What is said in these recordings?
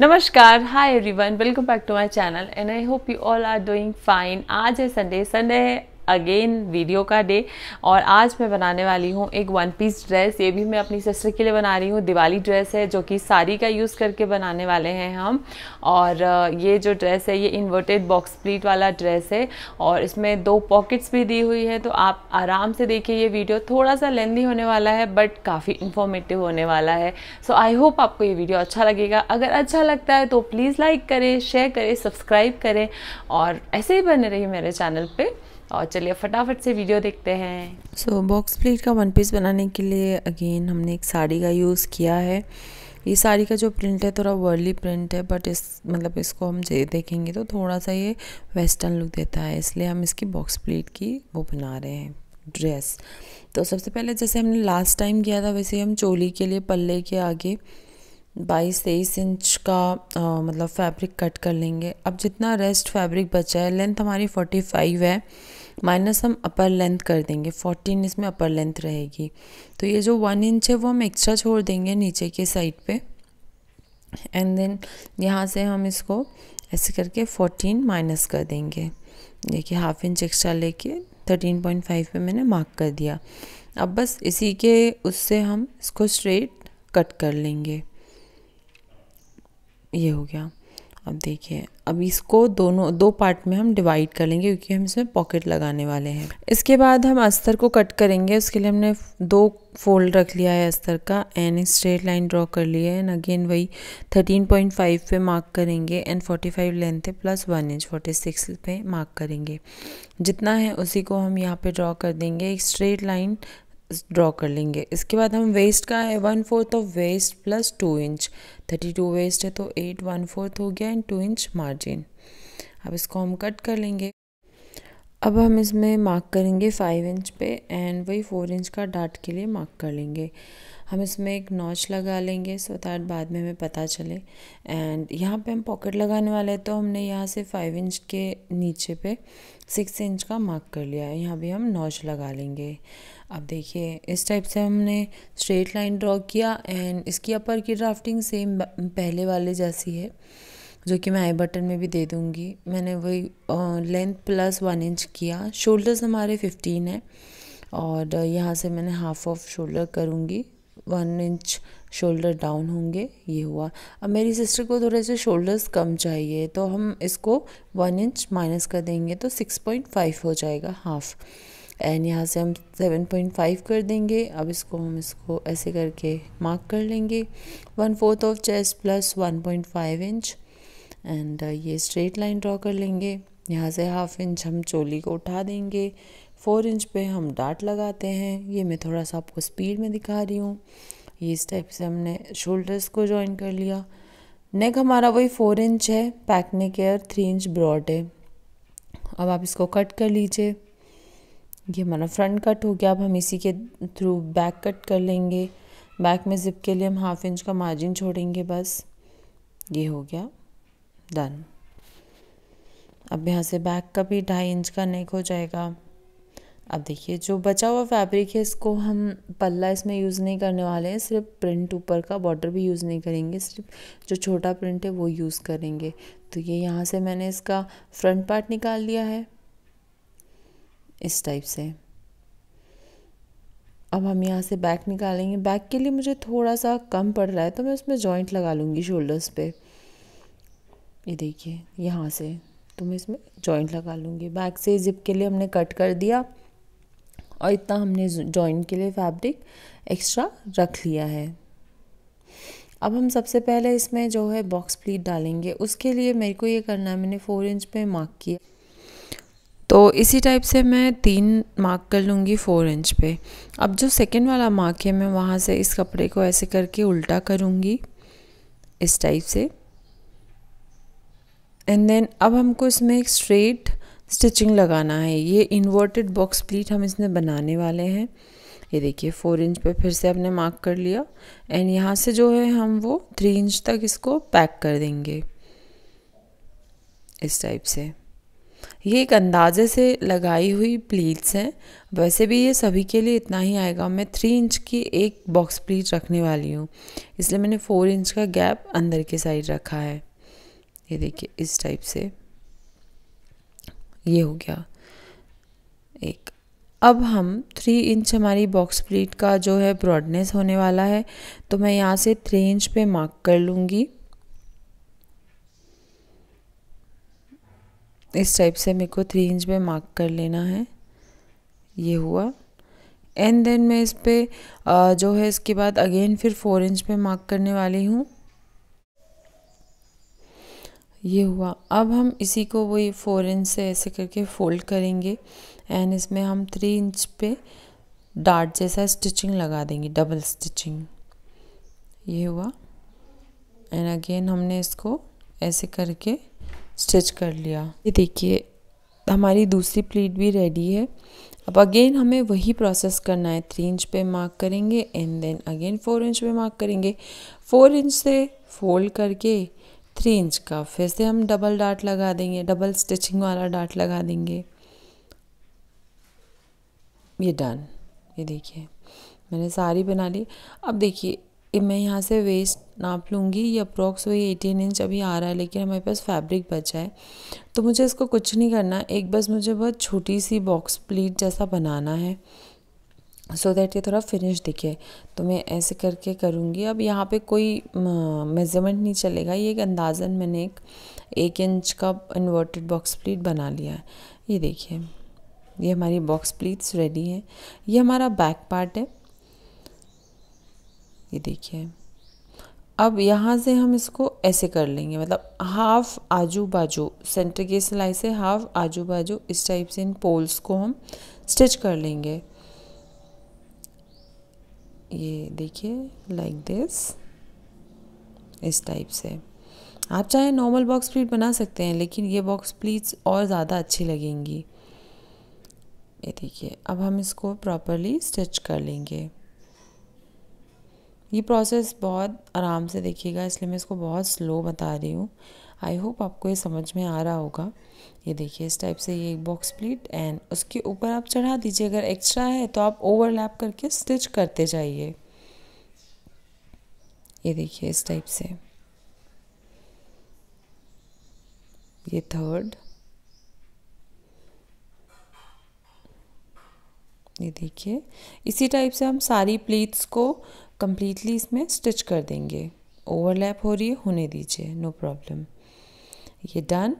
नमस्कार hi everyone welcome back to my channel and I hope you all are doing fine आज है Sunday Sunday है again video का day और आज मैं बनाने वाली हूँ एक वन पीस ड्रेस ये भी मैं अपनी सिस्टर के लिए बना रही हूँ दिवाली ड्रेस है जो कि साड़ी का यूज़ करके बनाने वाले हैं हम और ये जो ड्रेस है ये इन्वर्टेड बॉक्स प्लीट वाला ड्रेस है और इसमें दो पॉकेट्स भी दी हुई है तो आप आराम से देखिए ये वीडियो थोड़ा सा लेंदी होने वाला है बट काफ़ी इन्फॉर्मेटिव होने वाला है सो आई होप आपको ये वीडियो अच्छा लगेगा अगर अच्छा लगता है तो प्लीज़ लाइक करें शेयर करें सब्सक्राइब करें और ऐसे ही बने रही मेरे चैनल पर और चलिए फटाफट से वीडियो देखते हैं सो so, बॉक्स प्लेट का वन पीस बनाने के लिए अगेन हमने एक साड़ी का यूज़ किया है ये साड़ी का जो प्रिंट है थोड़ा वर्ली प्रिंट है बट इस मतलब इसको हम देखेंगे तो थोड़ा सा ये वेस्टर्न लुक देता है इसलिए हम इसकी बॉक्स प्लेट की वो बना रहे हैं ड्रेस तो सबसे पहले जैसे हमने लास्ट टाइम किया था वैसे हम चोली के लिए पल्ले के आगे बाईस तेईस इंच का आ, मतलब फैब्रिक कट कर लेंगे अब जितना रेस्ट फैब्रिक बचा है लेंथ हमारी फोर्टी फाइव है माइनस हम अपर लेंथ कर देंगे फोर्टीन इसमें अपर लेंथ रहेगी तो ये जो वन इंच है वो हम एक्स्ट्रा छोड़ देंगे नीचे के साइड पे एंड देन यहाँ से हम इसको ऐसे करके फोर्टीन माइनस कर देंगे देखिए हाफ इंच एक्स्ट्रा लेके थर्टीन पॉइंट फाइव पर मैंने मार्क कर दिया अब बस इसी के उससे हम इसको स्ट्रेट कट कर लेंगे ये हो गया अब देखिए अब इसको दोनों दो पार्ट में हम डिवाइड कर लेंगे क्योंकि हम इसमें पॉकेट लगाने वाले हैं इसके बाद हम अस्तर को कट करेंगे उसके लिए हमने दो फोल्ड रख लिया है अस्तर का एंड स्ट्रेट लाइन ड्रॉ कर लिया है एंड अगेन वही 13.5 पे मार्क करेंगे एंड 45 लेंथ है प्लस वन इंच 46 पे मार्क करेंगे जितना है उसी को हम यहाँ पर ड्रॉ कर देंगे एक स्ट्रेट लाइन ड्रॉ कर लेंगे इसके बाद हम वेस्ट का है one fourth of waist plus two inch thirty two waist है तो एट वन फोर्थ हो गया एंड टू इंच मार्जिन अब इसको हम कट कर लेंगे अब हम इसमें मार्क करेंगे फाइव इंच पे एंड वही फोर इंच का डाट के लिए मार्क कर लेंगे हम इसमें एक नॉच लगा लेंगे सो दैट बाद में हमें पता चले एंड यहाँ पे हम पॉकेट लगाने वाले हैं तो हमने यहाँ से फाइव इंच के नीचे पे सिक्स इंच का मार्क कर लिया है यहाँ भी हम नॉच लगा लेंगे अब देखिए इस टाइप से हमने स्ट्रेट लाइन ड्रॉ किया एंड इसकी अपर की ड्राफ्टिंग सेम पहले वाले जैसी है जो कि मैं आई बटन में भी दे दूँगी मैंने वही लेंथ प्लस वन इंच किया शोल्डर्स हमारे फिफ्टीन है और यहाँ से मैंने हाफ ऑफ शोल्डर करूँगी वन इंच शोल्डर डाउन होंगे ये हुआ अब मेरी सिस्टर को थोड़े से शोल्डर्स कम चाहिए तो हम इसको वन इंच माइनस कर देंगे तो सिक्स पॉइंट फाइव हो जाएगा हाफ एंड यहाँ से हम सेवन पॉइंट फाइव कर देंगे अब इसको हम इसको ऐसे करके मार्क कर लेंगे one fourth of chest plus one point five inch and ये स्ट्रेट लाइन ड्रॉ कर लेंगे यहाँ से हाफ इंच हम चोली को उठा देंगे फोर इंच पे हम डार्ट लगाते हैं ये मैं थोड़ा सा आपको स्पीड में दिखा रही हूँ ये इस टाइप से हमने शोल्डर्स को जॉइन कर लिया नेक हमारा वही फोर इंच है पैक नेक है और थ्री इंच ब्रॉड है अब आप इसको कट कर लीजिए ये हमारा फ्रंट कट हो गया अब हम इसी के थ्रू बैक कट कर लेंगे बैक में ज़िप के लिए हम हाफ इंच का मार्जिन छोड़ेंगे बस ये हो गया डन अब यहाँ से बैक का भी ढाई इंच का नेक हो जाएगा अब देखिए जो बचा हुआ फैब्रिक है इसको हम पल्ला इसमें यूज़ नहीं करने वाले हैं सिर्फ प्रिंट ऊपर का बॉर्डर भी यूज़ नहीं करेंगे सिर्फ जो छोटा प्रिंट है वो यूज़ करेंगे तो ये यहाँ से मैंने इसका फ्रंट पार्ट निकाल लिया है इस टाइप से अब हम यहाँ से बैक निकालेंगे बैक के लिए मुझे थोड़ा सा कम पड़ रहा है तो मैं उसमें जॉइंट लगा लूँगी शोल्डर्स पे ये देखिए यहाँ से तो मैं इसमें जॉइंट लगा लूँगी बैक से जिप के लिए हमने कट कर दिया और इतना हमने जॉइंट के लिए फैब्रिक एक्स्ट्रा रख लिया है अब हम सबसे पहले इसमें जो है बॉक्स प्लीट डालेंगे उसके लिए मेरे को ये करना है मैंने फ़ोर इंच पे मार्क किया तो इसी टाइप से मैं तीन मार्क कर लूँगी फ़ोर इंच पे अब जो सेकेंड वाला मार्क है मैं वहाँ से इस कपड़े को ऐसे करके उल्टा करूँगी इस टाइप से एंड देन अब हमको इसमें एक स्ट्रेट स्टिचिंग लगाना है ये इन्वर्टेड बॉक्स प्लीट हम इसमें बनाने वाले हैं ये देखिए फोर इंच पे फिर से हमने मार्क कर लिया एंड यहाँ से जो है हम वो थ्री इंच तक इसको पैक कर देंगे इस टाइप से ये एक अंदाजे से लगाई हुई प्लीट्स हैं वैसे भी ये सभी के लिए इतना ही आएगा मैं थ्री इंच की एक बॉक्स प्लीट रखने वाली हूँ इसलिए मैंने फोर इंच का गैप अंदर के साइड रखा है ये देखिए इस टाइप से ये हो गया एक अब हम थ्री इंच हमारी बॉक्स प्लेट का जो है ब्रॉडनेस होने वाला है तो मैं यहाँ से थ्री इंच पे मार्क कर लूँगी इस टाइप से मेरे को थ्री इंच पे मार्क कर लेना है ये हुआ एंड देन मैं इस पर जो है इसके बाद अगेन फिर फोर इंच पे मार्क करने वाली हूँ ये हुआ अब हम इसी को वही फोर इंच से ऐसे करके फोल्ड करेंगे एंड इसमें हम थ्री इंच पे डार्ट जैसा स्टिचिंग लगा देंगे डबल स्टिचिंग ये हुआ एंड अगेन हमने इसको ऐसे करके स्टिच कर लिया ये देखिए हमारी दूसरी प्लीट भी रेडी है अब अगेन हमें वही प्रोसेस करना है थ्री इंच पे मार्क करेंगे and then again four inch पे मार्क करेंगे फोर इंच से फोल्ड करके थ्री इंच का फिर से हम डबल डार्ट लगा देंगे डबल स्टिचिंग वाला डार्ट लगा देंगे ये डन ये देखिए मैंने सारी बना ली अब देखिए मैं यहाँ से वेस्ट नाप लूँगी ये अप्रोक्स वही एटीन इंच अभी आ रहा है लेकिन हमारे पास फैब्रिक बचा है तो मुझे इसको कुछ नहीं करना एक बस मुझे बहुत छोटी सी बॉक्स प्लीट जैसा बनाना है सो so दैट ये थोड़ा फिनिश दिखे तो मैं ऐसे करके करूँगी अब यहाँ पे कोई मेज़रमेंट नहीं चलेगा ये एक अंदाज़न मैंने एक एक इंच का इन्वर्टेड बॉक्स प्लीट बना लिया है ये देखिए ये हमारी बॉक्स प्लीट्स रेडी हैं ये हमारा बैक पार्ट है ये देखिए अब यहाँ से हम इसको ऐसे कर लेंगे मतलब हाफ आजू बाजू सेंटर की सिलाई से हाफ आजू बाजू इस टाइप से इन पोल्स को हम स्टिच कर लेंगे ये देखिए लाइक दिस इस टाइप से आप चाहे नॉर्मल बॉक्स प्लीट बना सकते हैं लेकिन ये बॉक्स प्लीट्स और ज़्यादा अच्छी लगेंगी ये देखिए अब हम इसको प्रॉपरली स्टिच कर लेंगे ये प्रोसेस बहुत आराम से देखिएगा इसलिए मैं इसको बहुत स्लो बता रही हूँ आई होप आपको ये समझ में आ रहा होगा ये देखिए इस टाइप से ये एक बॉक्स प्लीट एंड उसके ऊपर आप चढ़ा दीजिए अगर एक्स्ट्रा है तो आप ओवरलैप करके स्टिच करते जाइए ये देखिए इस टाइप से ये थर्ड ये देखिए इसी टाइप से हम सारी प्लीट्स को कम्प्लीटली इसमें स्टिच कर देंगे ओवरलैप हो रही है होने दीजिए नो प्रॉब्लम ये डन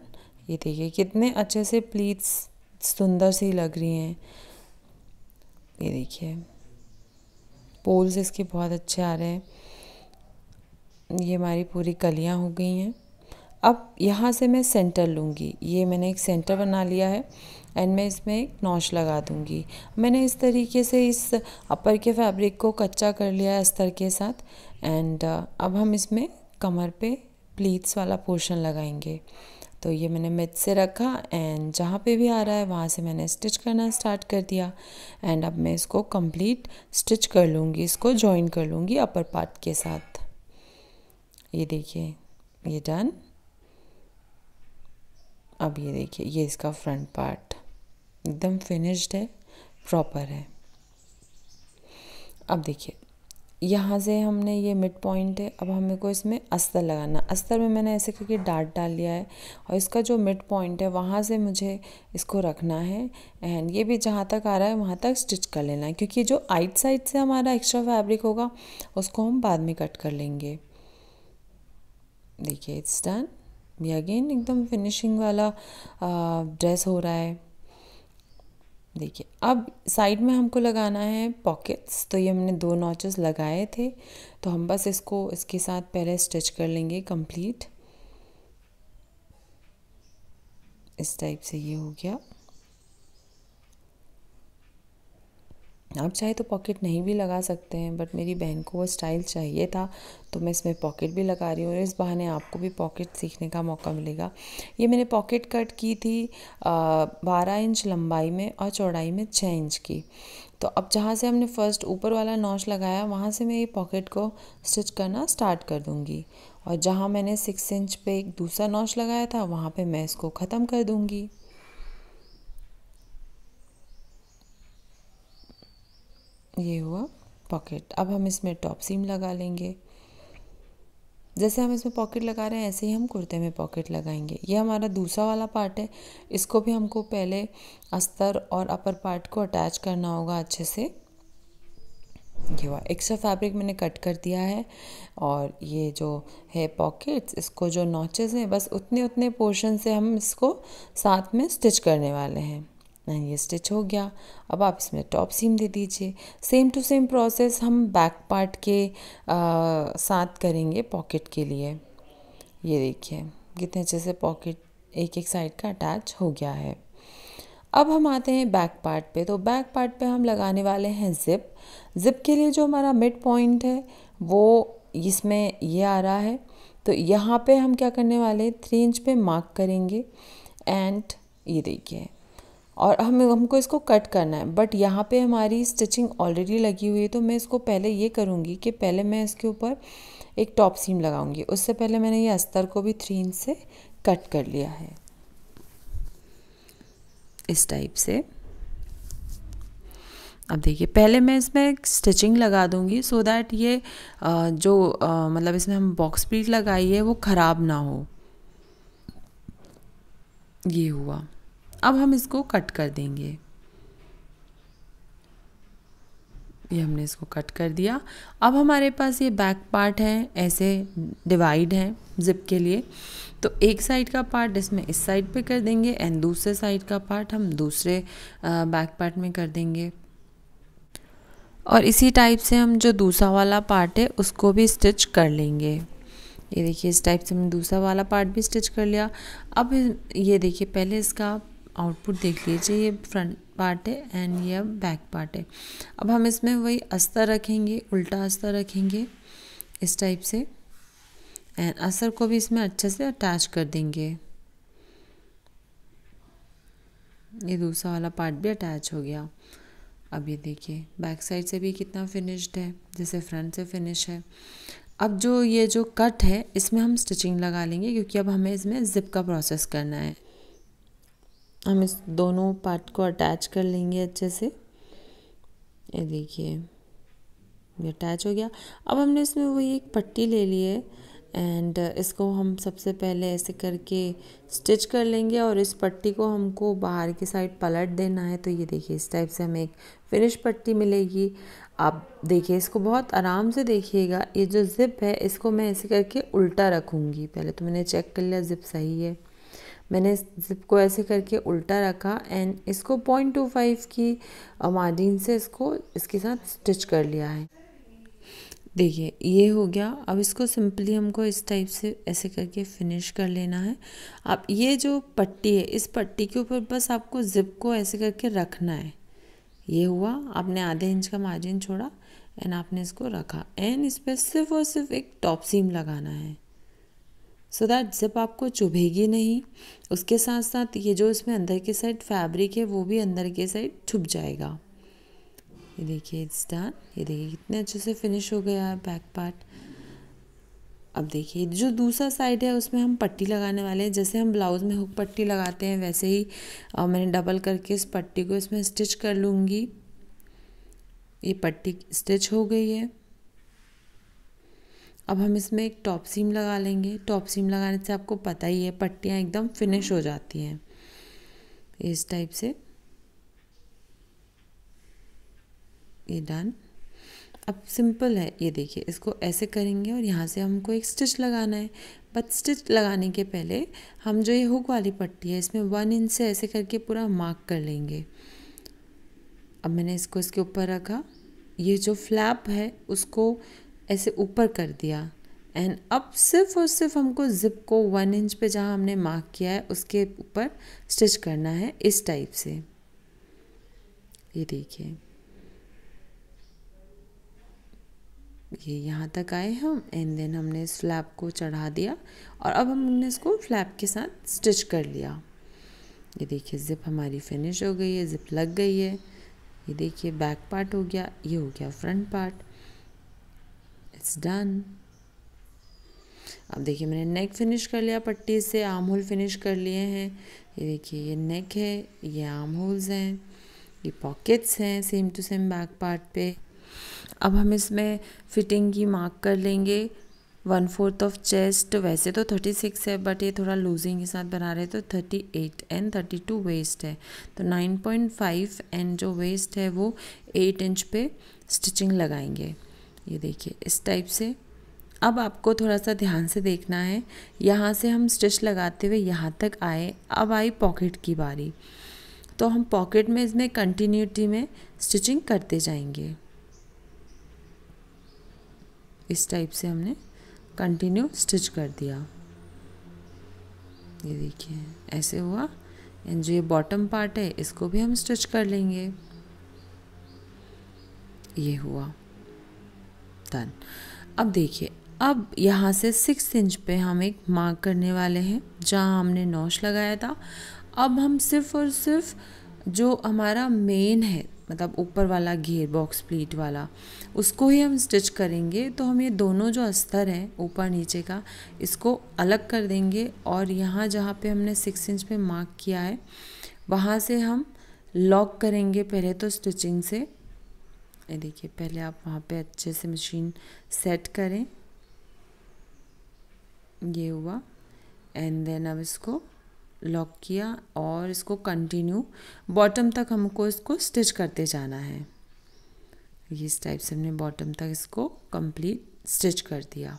ये देखिए कितने अच्छे से प्लीट्स सुंदर सी लग रही हैं ये देखिए पोल्स इसके बहुत अच्छे आ रहे हैं ये हमारी पूरी कलियां हो गई हैं अब यहाँ से मैं सेंटर लूँगी ये मैंने एक सेंटर बना लिया है एंड मैं इसमें एक नौश लगा दूँगी मैंने इस तरीके से इस अपर के फैब्रिक को कच्चा कर लिया है अस्तर के साथ एंड uh, अब हम इसमें कमर पे प्लीट्स वाला पोर्शन लगाएंगे तो ये मैंने मिथ से रखा एंड जहाँ पे भी आ रहा है वहाँ से मैंने स्टिच करना स्टार्ट कर दिया एंड अब मैं इसको कंप्लीट स्टिच कर लूँगी इसको जॉइन कर लूँगी अपर पार्ट के साथ ये देखिए ये डन अब ये देखिए ये इसका फ्रंट पार्ट एकदम फिनिश्ड है प्रॉपर है अब देखिए यहाँ से हमने ये मिड पॉइंट है अब हमें को इसमें अस्तर लगाना अस्तर में मैंने ऐसे करके डाट डाल लिया है और इसका जो मिड पॉइंट है वहाँ से मुझे इसको रखना है एंड ये भी जहाँ तक आ रहा है वहाँ तक स्टिच कर लेना है क्योंकि जो आइट साइड से हमारा एक्स्ट्रा फैब्रिक होगा उसको हम बाद में कट कर लेंगे देखिए इट्स डन ये अगेन एकदम फिनिशिंग वाला ड्रेस हो रहा है देखिए अब साइड में हमको लगाना है पॉकेट्स तो ये हमने दो नॉचेस लगाए थे तो हम बस इसको इसके साथ पहले स्टिच कर लेंगे कंप्लीट इस टाइप से ये हो गया आप चाहे तो पॉकेट नहीं भी लगा सकते हैं बट मेरी बहन को वो स्टाइल चाहिए था तो मैं इसमें पॉकेट भी लगा रही हूँ और इस बहाने आपको भी पॉकेट सीखने का मौका मिलेगा ये मैंने पॉकेट कट की थी बारह इंच लंबाई में और चौड़ाई में छः इंच की तो अब जहाँ से हमने फ़र्स्ट ऊपर वाला नॉच लगाया वहाँ से मैं ये पॉकेट को स्टिच करना स्टार्ट कर दूँगी और जहाँ मैंने सिक्स इंच पे एक दूसरा नॉच लगाया था वहाँ पे मैं इसको ख़त्म कर दूँगी ये हुआ पॉकेट अब हम इसमें टॉप सीम लगा लेंगे जैसे हम इसमें पॉकेट लगा रहे हैं ऐसे ही हम कुर्ते में पॉकेट लगाएंगे ये हमारा दूसरा वाला पार्ट है इसको भी हमको पहले अस्तर और अपर पार्ट को अटैच करना होगा अच्छे से ये हुआ एक्स्ट्रा फैब्रिक मैंने कट कर दिया है और ये जो है पॉकेट्स इसको जो नॉचेज़ हैं बस उतने उतने पोर्शन से हम इसको साथ में स्टिच करने वाले हैं नहीं ये स्टिच हो गया अब आप इसमें टॉप सीम दे दीजिए सेम टू सेम प्रोसेस हम बैक पार्ट के आ, साथ करेंगे पॉकेट के लिए ये देखिए कितने अच्छे से पॉकेट एक एक साइड का अटैच हो गया है अब हम आते हैं बैक पार्ट पे तो बैक पार्ट पे हम लगाने वाले हैं ज़िप ज़िप के लिए जो हमारा मिड पॉइंट है वो इसमें ये आ रहा है तो यहाँ पे हम क्या करने वाले थ्री इंच पे मार्क करेंगे एंड ये देखिए और हम हमको इसको कट करना है बट यहाँ पे हमारी स्टिचिंग ऑलरेडी लगी हुई है तो मैं इसको पहले ये करूँगी कि पहले मैं इसके ऊपर एक टॉप सीम लगाऊंगी उससे पहले मैंने ये अस्तर को भी थ्री इंच से कट कर लिया है इस टाइप से अब देखिए पहले मैं इसमें स्टिचिंग लगा दूंगी सो दैट ये जो मतलब इसमें हम बॉक्स प्लीट लगाई है वो ख़राब ना हो ये हुआ अब हम इसको कट कर देंगे ये हमने इसको कट कर दिया अब हमारे पास ये बैक पार्ट है ऐसे डिवाइड है जिप के लिए तो एक साइड का पार्ट इसमें इस साइड पे कर देंगे एंड दूसरे साइड का पार्ट हम दूसरे बैक पार्ट में कर देंगे और इसी टाइप से हम जो दूसरा वाला पार्ट है उसको भी स्टिच कर लेंगे ये देखिए इस टाइप से हमने दूसरा वाला पार्ट भी स्टिच कर लिया अब ये देखिए पहले इसका आउटपुट देख लीजिए ये फ्रंट पार्ट है एंड ये अब बैक पार्ट है अब हम इसमें वही अस्तर रखेंगे उल्टा अस्तर रखेंगे इस टाइप से एंड अस्तर को भी इसमें अच्छे से अटैच कर देंगे ये दूसरा वाला पार्ट भी अटैच हो गया अब ये देखिए बैक साइड से भी कितना फिनिश्ड है जैसे फ्रंट से फिनिश है अब जो ये जो कट है इसमें हम स्टिचिंग लगा लेंगे क्योंकि अब हमें इसमें ज़िप का प्रोसेस करना है हम इस दोनों पार्ट को अटैच कर लेंगे अच्छे से ये देखिए ये अटैच हो गया अब हमने इसमें वही एक पट्टी ले ली है एंड इसको हम सबसे पहले ऐसे करके स्टिच कर लेंगे और इस पट्टी को हमको बाहर की साइड पलट देना है तो ये देखिए इस टाइप से हमें एक फिनिश पट्टी मिलेगी आप देखिए इसको बहुत आराम से देखिएगा ये जो ज़िप है इसको मैं ऐसे करके उल्टा रखूँगी पहले तो मैंने चेक कर लिया ज़िप सही है मैंने जिप को ऐसे करके उल्टा रखा एंड इसको पॉइंट टू फाइव की मार्जिन से इसको इसके साथ स्टिच कर लिया है देखिए ये हो गया अब इसको सिंपली हमको इस टाइप से ऐसे करके फिनिश कर लेना है अब ये जो पट्टी है इस पट्टी के ऊपर बस आपको जिप को ऐसे करके रखना है ये हुआ आपने आधे इंच का मार्जिन छोड़ा एंड आपने इसको रखा एंड इस पर सिर्फ और सिर्फ एक टॉप सीम लगाना है सो दैट जिप आपको चुभेगी नहीं उसके साथ साथ ये जो इसमें अंदर के साइड फैब्रिक है वो भी अंदर के साइड छुप जाएगा ये देखिए इट्स डन ये देखिए कितने अच्छे से फिनिश हो गया है बैक पार्ट अब देखिए जो दूसरा साइड है उसमें हम पट्टी लगाने वाले हैं जैसे हम ब्लाउज़ में हुक पट्टी लगाते हैं वैसे ही आ, मैंने डबल करके इस पट्टी को इसमें स्टिच कर लूँगी ये पट्टी स्टिच हो गई है अब हम इसमें एक टॉप सीम लगा लेंगे टॉप सीम लगाने से आपको पता ही है पट्टियाँ एकदम फिनिश हो जाती हैं इस टाइप से ये डन अब सिंपल है ये देखिए इसको ऐसे करेंगे और यहाँ से हमको एक स्टिच लगाना है बट स्टिच लगाने के पहले हम जो ये हुक वाली पट्टी है इसमें वन इंच से ऐसे करके पूरा मार्क कर लेंगे अब मैंने इसको इसके ऊपर रखा ये जो फ्लैप है उसको ऐसे ऊपर कर दिया एंड अब सिर्फ और सिर्फ हमको जिप को वन इंच पे जहाँ हमने मार्क किया है उसके ऊपर स्टिच करना है इस टाइप से ये देखिए ये यहाँ तक आए हम एंड देन हमने इस फ्लैप को चढ़ा दिया और अब हमने इसको फ्लैप के साथ स्टिच कर लिया ये देखिए ज़िप हमारी फिनिश हो गई है ज़िप लग गई है ये देखिए बैक पार्ट हो गया ये हो गया फ्रंट पार्ट इट्स डन अब देखिए मैंने नेक फिनिश कर लिया पट्टी से आर्म होल फिनिश कर लिए हैं ये देखिए ये नेक है ये आर्म होल्स हैं ये पॉकेट्स हैं same to same back part पे अब हम इसमें फिटिंग की मार्क कर लेंगे वन फोर्थ ऑफ चेस्ट वैसे तो थर्टी सिक्स है बट ये थोड़ा लूजिंग के साथ बना रहे तो thirty eight and thirty two waist है तो नाइन पॉइंट फाइव एंड जो वेस्ट है वो एट इंच पे स्टिचिंग लगाएंगे ये देखिए इस टाइप से अब आपको थोड़ा सा ध्यान से देखना है यहाँ से हम स्टिच लगाते हुए यहाँ तक आए अब आई पॉकेट की बारी तो हम पॉकेट में इसमें कंटिन्यूटी में स्टिचिंग करते जाएंगे इस टाइप से हमने कंटिन्यू स्टिच कर दिया ये देखिए ऐसे हुआ एंड जो ये बॉटम पार्ट है इसको भी हम स्टिच कर लेंगे ये हुआ डन अब देखिए अब यहाँ से सिक्स इंच पे हम एक मार्क करने वाले हैं जहाँ हमने नौश लगाया था अब हम सिर्फ और सिर्फ जो हमारा मेन है मतलब ऊपर वाला घेर बॉक्स प्लीट वाला उसको ही हम स्टिच करेंगे तो हम ये दोनों जो अस्तर हैं ऊपर नीचे का इसको अलग कर देंगे और यहाँ जहाँ पे हमने सिक्स इंच पे मार्क किया है वहाँ से हम लॉक करेंगे पहले तो स्टिचिंग से ये देखिए पहले आप वहाँ पे अच्छे से मशीन सेट करें ये हुआ एंड देन अब इसको लॉक किया और इसको कंटिन्यू बॉटम तक हमको इसको स्टिच करते जाना है ये इस टाइप से हमने बॉटम तक इसको कंप्लीट स्टिच कर दिया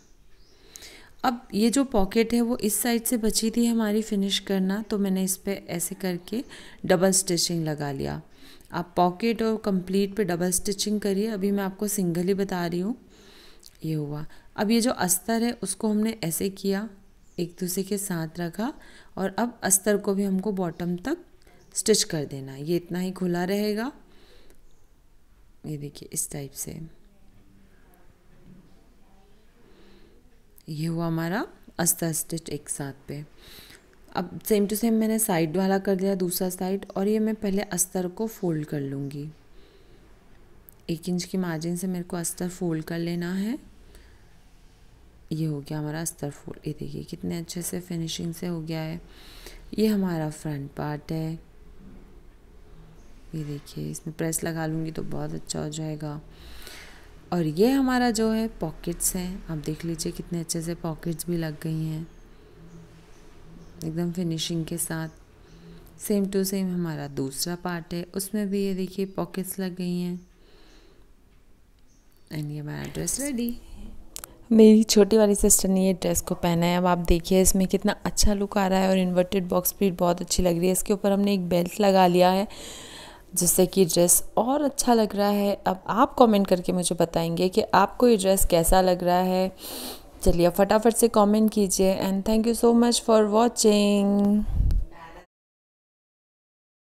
अब ये जो पॉकेट है वो इस साइड से बची थी हमारी फिनिश करना तो मैंने इस पर ऐसे करके डबल स्टिचिंग लगा लिया आप पॉकेट और कंप्लीट पे डबल स्टिचिंग करिए अभी मैं आपको सिंगल ही बता रही हूँ ये हुआ अब ये जो अस्तर है उसको हमने ऐसे किया एक दूसरे के साथ रखा और अब अस्तर को भी हमको बॉटम तक स्टिच कर देना ये इतना ही खुला रहेगा ये देखिए इस टाइप से ये हुआ हमारा अस्तर स्टिच एक साथ पे अब सेम टू सेम मैंने साइड वाला कर दिया दूसरा साइड और ये मैं पहले अस्तर को फोल्ड कर लूँगी एक इंच की मार्जिन से मेरे को अस्तर फोल्ड कर लेना है ये हो गया हमारा अस्तर फोल्ड ये देखिए कितने अच्छे से फिनिशिंग से हो गया है ये हमारा फ्रंट पार्ट है ये देखिए इसमें प्रेस लगा लूँगी तो बहुत अच्छा हो जाएगा और ये हमारा जो है पॉकेट्स हैं आप देख लीजिए कितने अच्छे से पॉकेट्स भी लग गई हैं एकदम फिनिशिंग के साथ सेम टू सेम हमारा दूसरा पार्ट है उसमें भी ये देखिए पॉकेट्स लग गई हैं एंड ये हमारा ड्रेस रेडी मेरी छोटी वाली सिस्टर ने ये ड्रेस को पहना है अब आप देखिए इसमें कितना अच्छा लुक आ रहा है और इन्वर्टेड बॉक्स भी बहुत अच्छी लग रही है इसके ऊपर हमने एक बेल्ट लगा लिया है जिससे कि ड्रेस और अच्छा लग रहा है अब आप कमेंट करके मुझे बताएंगे कि आपको ये ड्रेस कैसा लग रहा है चलिए फटाफट से कमेंट कीजिए and thank you so much for watching